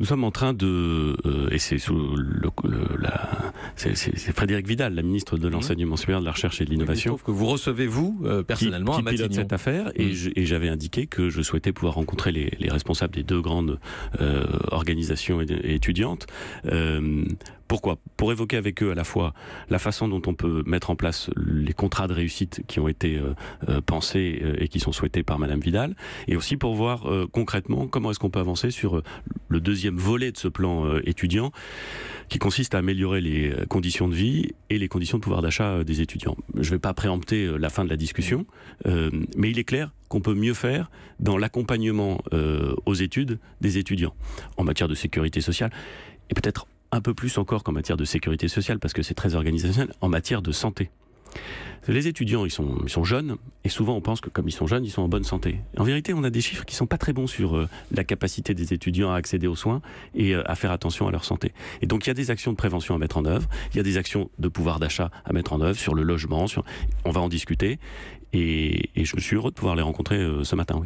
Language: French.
nous sommes en train de, euh, et c'est sous le, la, c'est, Frédéric Vidal, la ministre de l'enseignement supérieur, de la recherche et de l'innovation, que vous recevez vous euh, personnellement qui, qui pilote cette affaire, mm. et, j'avais indiqué que je souhaitais pouvoir rencontrer les, les responsables des deux grandes euh, organisations et, étudiantes. Pourquoi Pour évoquer avec eux à la fois la façon dont on peut mettre en place les contrats de réussite qui ont été pensés et qui sont souhaités par Madame Vidal, et aussi pour voir concrètement comment est-ce qu'on peut avancer sur le deuxième volet de ce plan euh, étudiant, qui consiste à améliorer les euh, conditions de vie et les conditions de pouvoir d'achat euh, des étudiants. Je ne vais pas préempter la fin de la discussion, mais il est clair qu'on peut mieux faire dans l'accompagnement aux études des étudiants en matière de sécurité sociale et peut-être un peu plus encore qu'en matière de sécurité sociale, parce que c'est très organisationnel, en matière de santé. Les étudiants, ils sont, ils sont jeunes, et souvent on pense que comme ils sont jeunes, ils sont en bonne santé. En vérité, on a des chiffres qui sont pas très bons sur euh, la capacité des étudiants à accéder aux soins et euh, à faire attention à leur santé. Et donc il y a des actions de prévention à mettre en œuvre, il y a des actions de pouvoir d'achat à mettre en œuvre sur le logement, sur... on va en discuter, et, je suis heureux de pouvoir les rencontrer euh, ce matin.